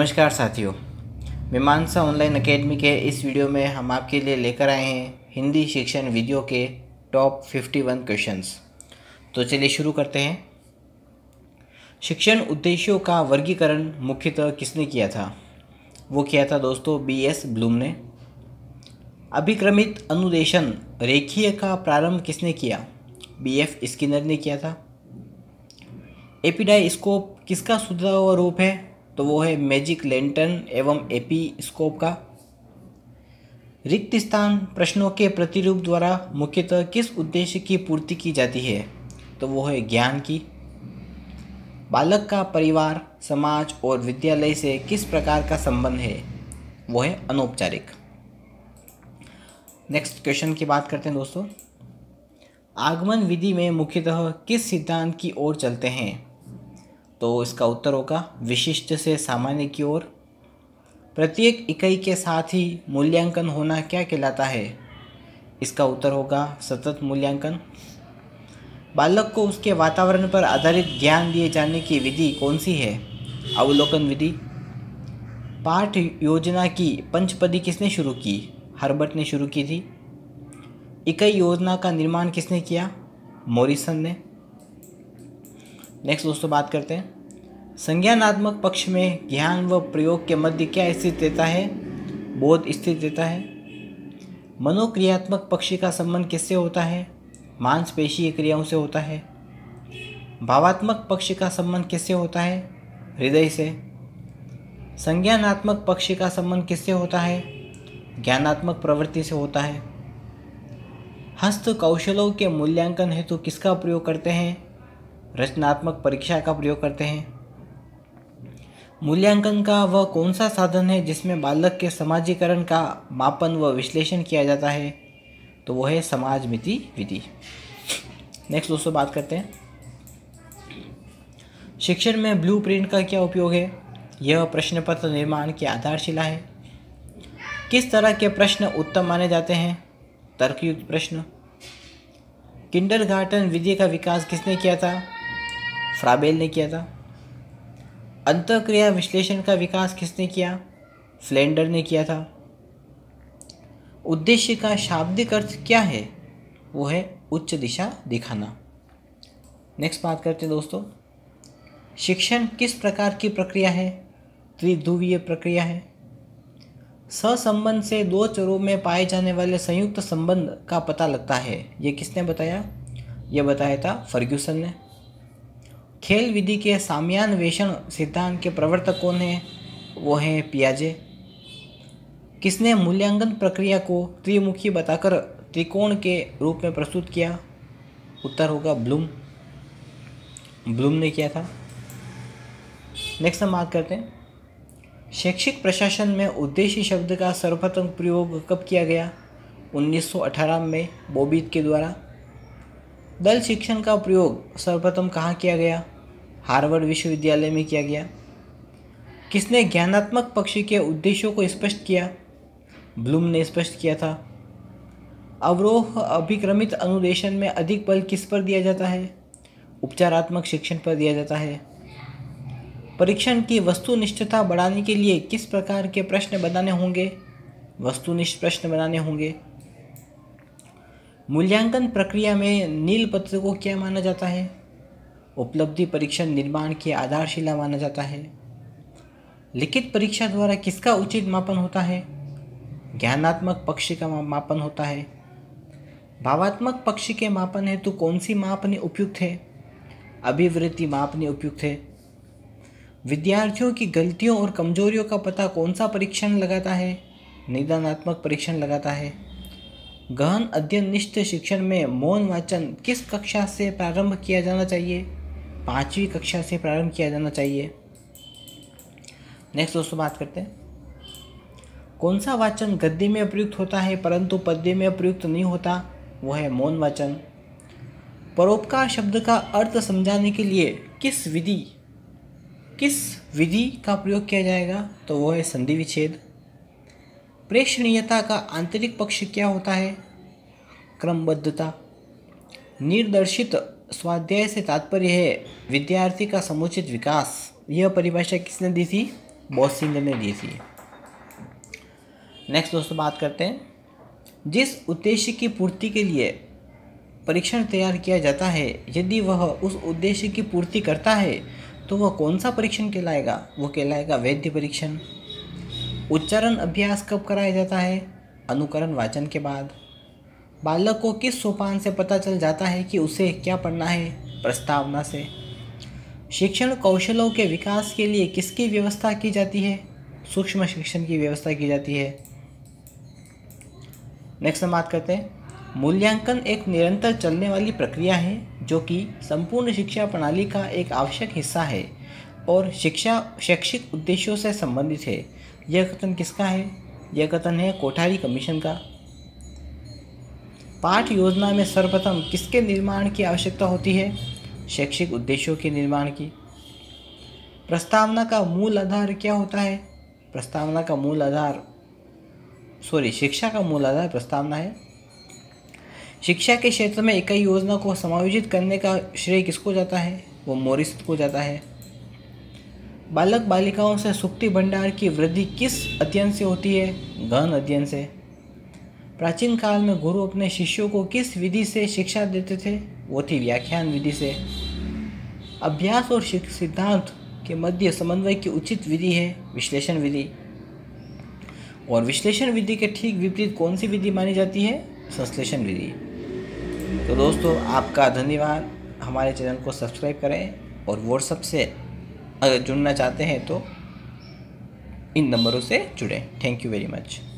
नमस्कार साथियों मीमांसा ऑनलाइन अकेडमी के इस वीडियो में हम आपके लिए लेकर आए हैं हिंदी शिक्षण वीडियो के टॉप 51 क्वेश्चंस तो चलिए शुरू करते हैं शिक्षण उद्देश्यों का वर्गीकरण मुख्यतः किसने किया था वो किया था दोस्तों बी एस ब्लूम ने अभिक्रमित अनुदेशन रेखीय का प्रारंभ किसने किया बी एफ स्किनर ने किया था एपिडाई स्कोप किसका हुआ रूप है तो वो है मैजिक लेंटन एवं एपी स्कोप का रिक्त स्थान प्रश्नों के प्रतिरूप द्वारा मुख्यतः किस उद्देश्य की पूर्ति की जाती है तो वो है ज्ञान की बालक का परिवार समाज और विद्यालय से किस प्रकार का संबंध है वो है अनौपचारिक नेक्स्ट क्वेश्चन की बात करते हैं दोस्तों आगमन विधि में मुख्यतः किस सिद्धांत की ओर चलते हैं तो इसका उत्तर होगा विशिष्ट से सामान्य की ओर प्रत्येक इकाई के साथ ही मूल्यांकन होना क्या कहलाता है इसका उत्तर होगा सतत मूल्यांकन बालक को उसके वातावरण पर आधारित ज्ञान दिए जाने की विधि कौन सी है अवलोकन विधि पाठ योजना की पंचपदी किसने शुरू की हर्बर्ट ने शुरू की थी इकाई योजना का निर्माण किसने किया मोरिसन ने नेक्स्ट दोस्तों बात करते हैं संज्ञानात्मक पक्ष में ज्ञान व प्रयोग के मध्य क्या स्थित देता है बोध स्थित देता है मनोक्रियात्मक पक्ष का संबंध किससे होता है मांसपेशीय क्रियाओं से होता है भावात्मक पक्ष का संबंध किससे होता है हृदय से संज्ञानात्मक पक्ष का संबंध किससे होता है ज्ञानात्मक प्रवृत्ति से होता है हस्त कौशलों के मूल्यांकन हेतु तो किसका प्रयोग करते हैं रचनात्मक परीक्षा का प्रयोग करते हैं मूल्यांकन का वह कौन सा साधन है जिसमें बालक के समाजीकरण का मापन व विश्लेषण किया जाता है तो वो है समाज मिति विधि नेक्स्ट दोस्तों बात करते हैं शिक्षण में ब्लू प्रिंट का क्या उपयोग है यह प्रश्न पत्र निर्माण की आधारशिला है किस तरह के प्रश्न उत्तम माने जाते हैं तर्कयुक्त प्रश्न किंडर विधि का विकास किसने किया था फ्राबेल ने किया था अंतक्रिया विश्लेषण का विकास किसने किया फ्लेंडर ने किया था उद्देश्य का शाब्दिक अर्थ क्या है वो है उच्च दिशा दिखाना नेक्स्ट बात करते हैं दोस्तों शिक्षण किस प्रकार की प्रक्रिया है त्रिध्रुवीय प्रक्रिया है सहसंबंध से दो चरों में पाए जाने वाले संयुक्त संबंध का पता लगता है ये किसने बताया यह बताया था फर्ग्यूसन ने खेल विधि के सामयान्वेषण सिद्धांत के प्रवर्तक कौन है वो हैं पियाजे किसने मूल्यांकन प्रक्रिया को त्रिमुखी बताकर त्रिकोण के रूप में प्रस्तुत किया उत्तर होगा ब्लूम ब्लूम ने किया था नेक्स्ट हम बात करते हैं शैक्षिक प्रशासन में उद्देश्य शब्द का सर्वप्रथम प्रयोग कब किया गया 1918 में बोबीत के द्वारा दल शिक्षण का प्रयोग सर्वप्रथम कहाँ किया गया हार्वर्ड विश्वविद्यालय में किया गया किसने ज्ञानात्मक पक्ष के उद्देश्यों को स्पष्ट किया ब्लूम ने स्पष्ट किया था अवरोह अभिक्रमित अनुदेशन में अधिक बल किस पर दिया जाता है उपचारात्मक शिक्षण पर दिया जाता है परीक्षण की वस्तुनिष्ठता बढ़ाने के लिए किस प्रकार के प्रश्न बनाने होंगे वस्तुनिष्ठ प्रश्न बनाने होंगे मूल्यांकन प्रक्रिया में नील पत्र को क्या माना जाता है उपलब्धि परीक्षण निर्माण की आधारशिला माना जाता है लिखित परीक्षा द्वारा किसका उचित मापन होता है ज्ञानात्मक पक्ष का मापन होता है भावात्मक पक्ष के मापन है तो कौन सी मापनी उपयुक्त है अभिवृत्ति मापनी उपयुक्त है विद्यार्थियों की गलतियों और कमजोरियों का पता कौन सा परीक्षण लगाता है निदानात्मक परीक्षण लगाता है गहन निष्ठ शिक्षण में मौन वाचन किस कक्षा से प्रारंभ किया जाना चाहिए पाँचवीं कक्षा से प्रारंभ किया जाना चाहिए नेक्स्ट दोस्तों बात करते हैं कौन सा वाचन गद्य में प्रयुक्त होता है परंतु पद्य में प्रयुक्त नहीं होता वो है मौन वाचन परोपकार शब्द का अर्थ समझाने के लिए किस विधि किस विधि का प्रयोग किया जाएगा तो वो है संधि विच्छेद प्रेक्षणीयता का आंतरिक पक्ष क्या होता है क्रमबद्धता निर्दर्शित स्वाध्याय से तात्पर्य है विद्यार्थी का समुचित विकास यह परिभाषा किसने दी थी बॉसिंग ने दी थी नेक्स्ट दोस्तों बात करते हैं जिस उद्देश्य की पूर्ति के लिए परीक्षण तैयार किया जाता है यदि वह उस उद्देश्य की पूर्ति करता है तो वह कौन सा परीक्षण कहलाएगा वह कहलाएगा वैद्य परीक्षण उच्चारण अभ्यास कब कराया जाता है अनुकरण वाचन के बाद बालक को किस सोपान से पता चल जाता है कि उसे क्या पढ़ना है प्रस्तावना से शिक्षण कौशलों के विकास के लिए किसकी व्यवस्था की जाती है सूक्ष्म शिक्षण की व्यवस्था की जाती है नेक्स्ट हम बात करते हैं मूल्यांकन एक निरंतर चलने वाली प्रक्रिया है जो कि संपूर्ण शिक्षा प्रणाली का एक आवश्यक हिस्सा है और शिक्षा शैक्षिक उद्देश्यों से संबंधित है यह कथन किसका है यह कथन है कोठारी कमीशन का पाठ योजना में सर्वप्रथम किसके निर्माण की आवश्यकता होती है शैक्षिक उद्देश्यों के निर्माण की प्रस्तावना का मूल आधार क्या होता है प्रस्तावना का मूल आधार सॉरी शिक्षा का मूल आधार प्रस्तावना है शिक्षा के क्षेत्र में इकाई योजना को समायोजित करने का श्रेय किसको जाता है वो मोरिस को जाता है बालक बालिकाओं से सुक्ति भंडार की वृद्धि किस अध्ययन से होती है गहन अध्ययन से प्राचीन काल में गुरु अपने शिष्यों को किस विधि से शिक्षा देते थे वो थी व्याख्यान विधि से अभ्यास और सिद्धांत के मध्य समन्वय की उचित विधि है विश्लेषण विधि और विश्लेषण विधि के ठीक विपरीत कौन सी विधि मानी जाती है संश्लेषण विधि तो दोस्तों आपका धन्यवाद हमारे चैनल को सब्सक्राइब करें और व्हाट्सअप से अगर जुड़ना चाहते हैं तो इन नंबरों से जुड़ें थैंक यू वेरी मच